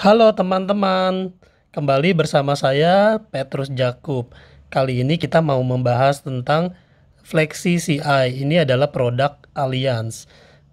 Halo teman-teman, kembali bersama saya Petrus Jakub. Kali ini kita mau membahas tentang Flexi CI. Ini adalah produk Allianz.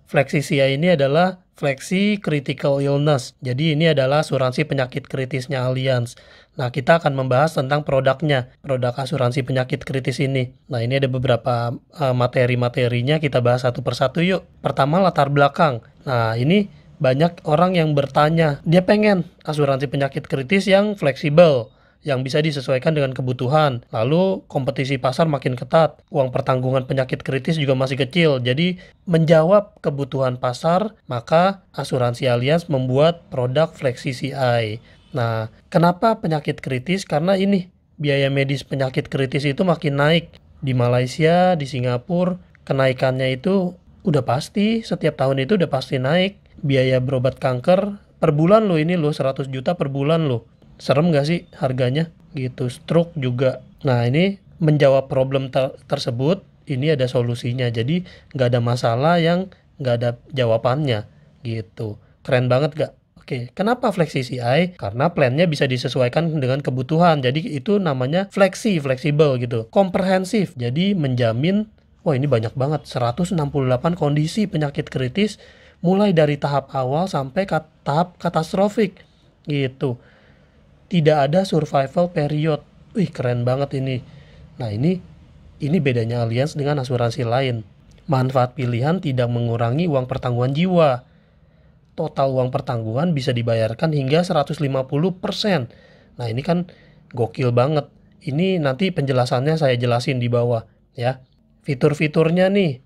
Flexi CI ini adalah Flexi Critical Illness. Jadi ini adalah asuransi penyakit kritisnya Allianz. Nah, kita akan membahas tentang produknya, produk asuransi penyakit kritis ini. Nah, ini ada beberapa eh, materi-materinya kita bahas satu persatu yuk. Pertama latar belakang. Nah, ini banyak orang yang bertanya, dia pengen asuransi penyakit kritis yang fleksibel, yang bisa disesuaikan dengan kebutuhan. Lalu kompetisi pasar makin ketat, uang pertanggungan penyakit kritis juga masih kecil. Jadi menjawab kebutuhan pasar, maka asuransi alias membuat produk fleksi CI. Nah, kenapa penyakit kritis? Karena ini biaya medis penyakit kritis itu makin naik. Di Malaysia, di Singapura, kenaikannya itu udah pasti setiap tahun itu udah pasti naik biaya berobat kanker per bulan lo ini lo 100 juta per bulan lo serem gak sih harganya gitu stroke juga nah ini menjawab problem ter tersebut ini ada solusinya jadi nggak ada masalah yang nggak ada jawabannya gitu keren banget gak Oke, kenapa flexi CI? Karena plannya bisa disesuaikan dengan kebutuhan. Jadi itu namanya flexi, fleksibel gitu. Komprehensif, jadi menjamin, wah ini banyak banget, 168 kondisi penyakit kritis mulai dari tahap awal sampai ke tahap katastrofik gitu. Tidak ada survival period. Wih, keren banget ini. Nah, ini ini bedanya alians dengan asuransi lain. Manfaat pilihan tidak mengurangi uang pertanggungan jiwa. Total uang pertanggungan bisa dibayarkan hingga 150%. Nah, ini kan gokil banget. Ini nanti penjelasannya saya jelasin di bawah ya. Fitur-fiturnya nih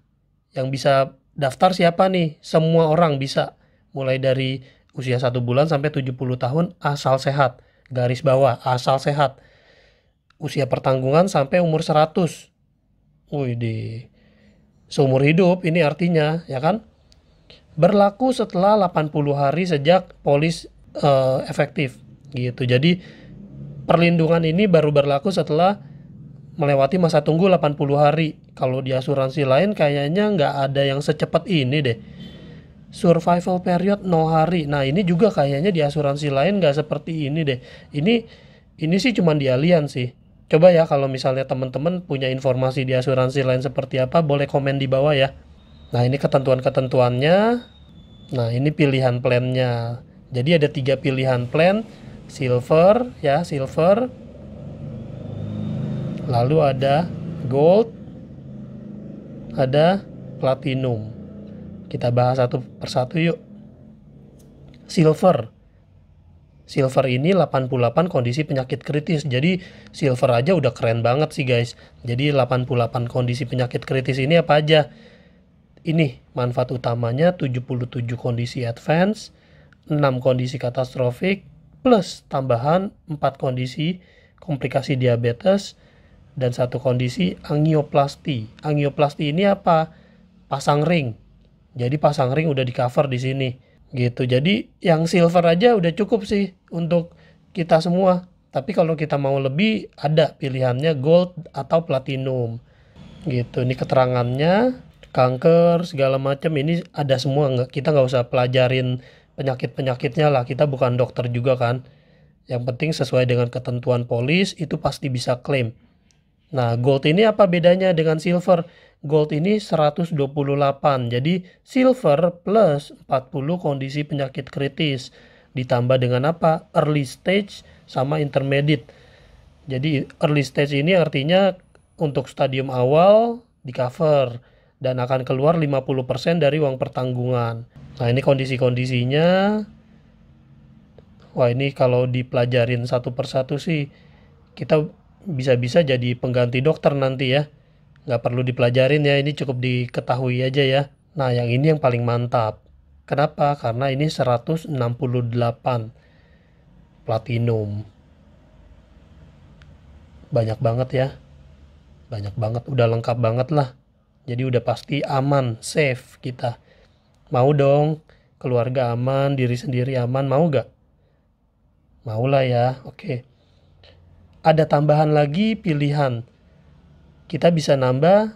yang bisa daftar siapa nih? Semua orang bisa. Mulai dari usia satu bulan sampai 70 tahun asal sehat. Garis bawah, asal sehat. Usia pertanggungan sampai umur 100. Wih di seumur hidup ini artinya, ya kan? Berlaku setelah 80 hari sejak polis uh, efektif gitu. Jadi perlindungan ini baru berlaku setelah melewati masa tunggu 80 hari. Kalau di asuransi lain kayaknya nggak ada yang secepat ini deh. Survival period 0 hari. Nah ini juga kayaknya di asuransi lain nggak seperti ini deh. Ini ini sih cuman di alian sih. Coba ya kalau misalnya teman-teman punya informasi di asuransi lain seperti apa boleh komen di bawah ya. Nah ini ketentuan-ketentuannya. Nah ini pilihan plannya. Jadi ada tiga pilihan plan. Silver ya silver Lalu ada gold, ada platinum. Kita bahas satu persatu yuk. Silver. Silver ini 88 kondisi penyakit kritis. Jadi silver aja udah keren banget sih guys. Jadi 88 kondisi penyakit kritis ini apa aja? Ini manfaat utamanya 77 kondisi advance, 6 kondisi katastrofik, plus tambahan 4 kondisi komplikasi diabetes, dan satu kondisi angioplasti. Angioplasti ini apa? Pasang ring. Jadi pasang ring udah di cover di sini gitu. Jadi yang silver aja udah cukup sih untuk kita semua. Tapi kalau kita mau lebih ada pilihannya gold atau platinum. Gitu. Ini keterangannya kanker segala macam ini ada semua nggak kita nggak usah pelajarin penyakit penyakitnya lah kita bukan dokter juga kan yang penting sesuai dengan ketentuan polis itu pasti bisa klaim Nah, gold ini apa bedanya dengan silver? Gold ini 128. Jadi silver plus 40 kondisi penyakit kritis ditambah dengan apa? Early stage sama intermediate. Jadi early stage ini artinya untuk stadium awal di cover dan akan keluar 50% dari uang pertanggungan. Nah, ini kondisi-kondisinya. Wah, ini kalau dipelajarin satu persatu sih kita bisa-bisa jadi pengganti dokter nanti ya. Nggak perlu dipelajarin ya, ini cukup diketahui aja ya. Nah, yang ini yang paling mantap. Kenapa? Karena ini 168 platinum. Banyak banget ya. Banyak banget, udah lengkap banget lah. Jadi udah pasti aman, safe kita. Mau dong, keluarga aman, diri sendiri aman, mau gak? Mau lah ya, oke. Okay ada tambahan lagi pilihan. Kita bisa nambah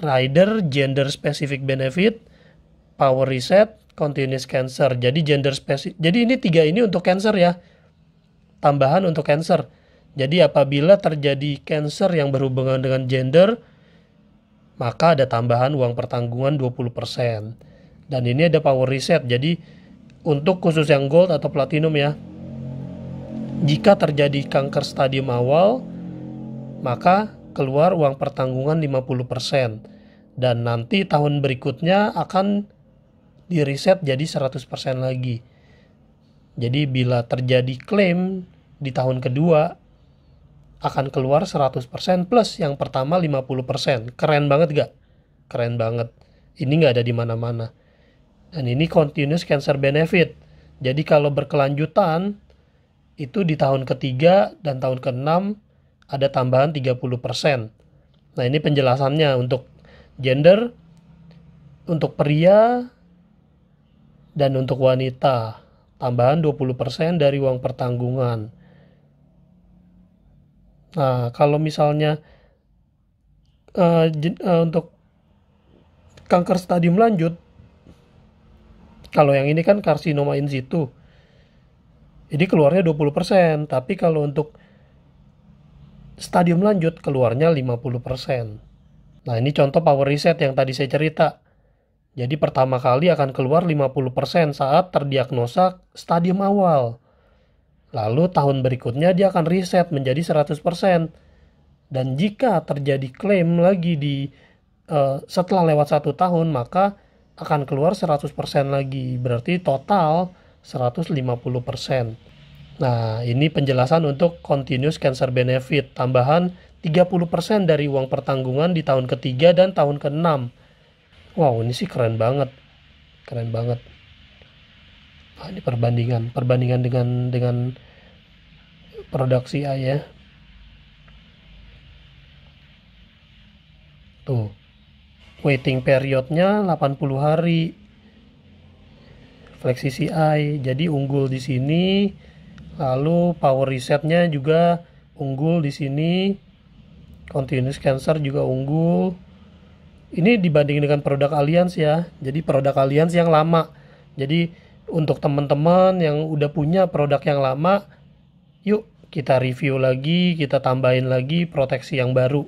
rider gender specific benefit, power reset, continuous cancer. Jadi gender specific. Jadi ini tiga ini untuk cancer ya. Tambahan untuk cancer. Jadi apabila terjadi cancer yang berhubungan dengan gender, maka ada tambahan uang pertanggungan 20%. Dan ini ada power reset. Jadi untuk khusus yang gold atau platinum ya, jika terjadi kanker stadium awal, maka keluar uang pertanggungan 50% dan nanti tahun berikutnya akan diriset jadi 100% lagi. Jadi bila terjadi klaim di tahun kedua akan keluar 100% plus yang pertama 50%. Keren banget gak? Keren banget. Ini gak ada di mana-mana. Dan ini continuous cancer benefit. Jadi kalau berkelanjutan, itu di tahun ketiga dan tahun keenam ada tambahan 30%. Nah, ini penjelasannya untuk gender, untuk pria, dan untuk wanita. Tambahan 20% dari uang pertanggungan. Nah, kalau misalnya uh, uh, untuk kanker stadium lanjut, kalau yang ini kan karsinoma in situ, jadi keluarnya 20%, tapi kalau untuk stadium lanjut keluarnya 50%. Nah, ini contoh power reset yang tadi saya cerita. Jadi pertama kali akan keluar 50% saat terdiagnosa stadium awal. Lalu tahun berikutnya dia akan reset menjadi 100%. Dan jika terjadi klaim lagi di uh, setelah lewat satu tahun, maka akan keluar 100% lagi. Berarti total 150%. Nah, ini penjelasan untuk continuous cancer benefit, tambahan 30% dari uang pertanggungan di tahun ketiga dan tahun keenam. Wow, ini sih keren banget. Keren banget. Nah, ini perbandingan, perbandingan dengan dengan produksi A ya. Tuh. Waiting periodnya 80 hari Flexi CI. Jadi unggul di sini, lalu power resetnya juga unggul di sini, continuous cancer juga unggul. Ini dibanding dengan produk Alliance ya. Jadi produk Alliance yang lama. Jadi untuk teman-teman yang udah punya produk yang lama, yuk kita review lagi, kita tambahin lagi proteksi yang baru.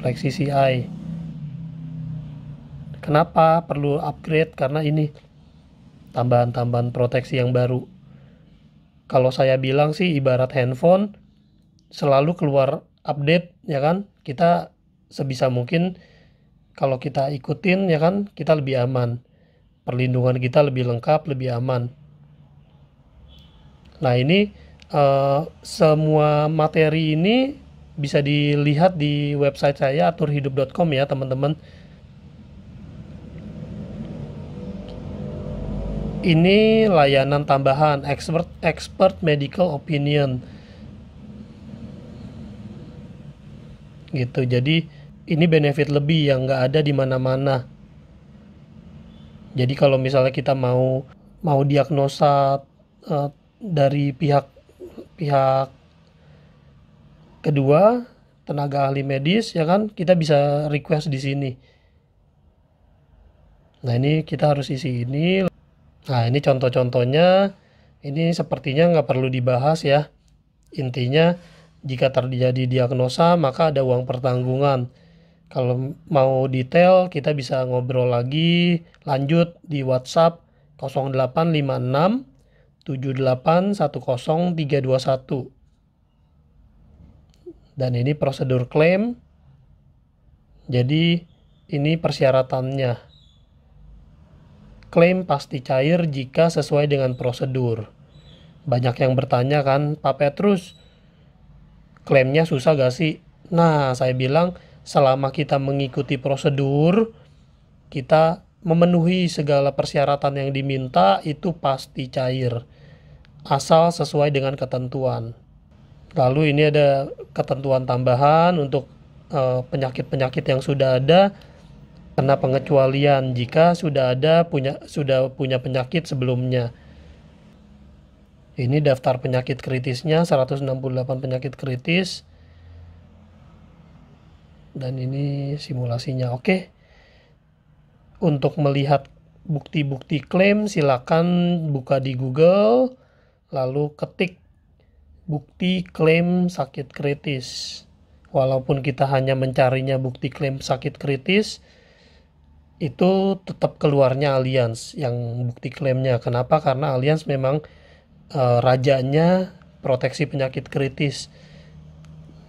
Flexi CI. Kenapa perlu upgrade? Karena ini tambahan-tambahan proteksi yang baru. Kalau saya bilang sih ibarat handphone selalu keluar update ya kan. Kita sebisa mungkin kalau kita ikutin ya kan kita lebih aman. Perlindungan kita lebih lengkap, lebih aman. Nah, ini uh, semua materi ini bisa dilihat di website saya aturhidup.com ya, teman-teman. ini layanan tambahan expert expert medical opinion gitu jadi ini benefit lebih yang nggak ada di mana-mana jadi kalau misalnya kita mau mau diagnosa uh, dari pihak pihak kedua tenaga ahli medis ya kan kita bisa request di sini nah ini kita harus isi ini Nah, ini contoh-contohnya. Ini sepertinya nggak perlu dibahas ya. Intinya, jika terjadi diagnosa, maka ada uang pertanggungan. Kalau mau detail, kita bisa ngobrol lagi, lanjut di WhatsApp 0856 7810321. Dan ini prosedur klaim. Jadi, ini persyaratannya. Klaim pasti cair jika sesuai dengan prosedur. Banyak yang bertanya kan, Pak Petrus, klaimnya susah gak sih? Nah, saya bilang selama kita mengikuti prosedur, kita memenuhi segala persyaratan yang diminta itu pasti cair. Asal sesuai dengan ketentuan. Lalu ini ada ketentuan tambahan untuk eh, penyakit-penyakit uh, yang sudah ada karena pengecualian jika sudah ada punya sudah punya penyakit sebelumnya. Ini daftar penyakit kritisnya 168 penyakit kritis. Dan ini simulasinya. Oke. Untuk melihat bukti-bukti klaim silakan buka di Google lalu ketik bukti klaim sakit kritis. Walaupun kita hanya mencarinya bukti klaim sakit kritis, itu tetap keluarnya Allianz yang bukti klaimnya. Kenapa? Karena Allianz memang uh, rajanya proteksi penyakit kritis.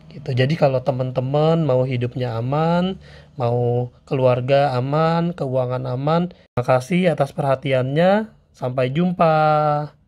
Gitu. Jadi kalau teman-teman mau hidupnya aman, mau keluarga aman, keuangan aman, makasih atas perhatiannya. Sampai jumpa.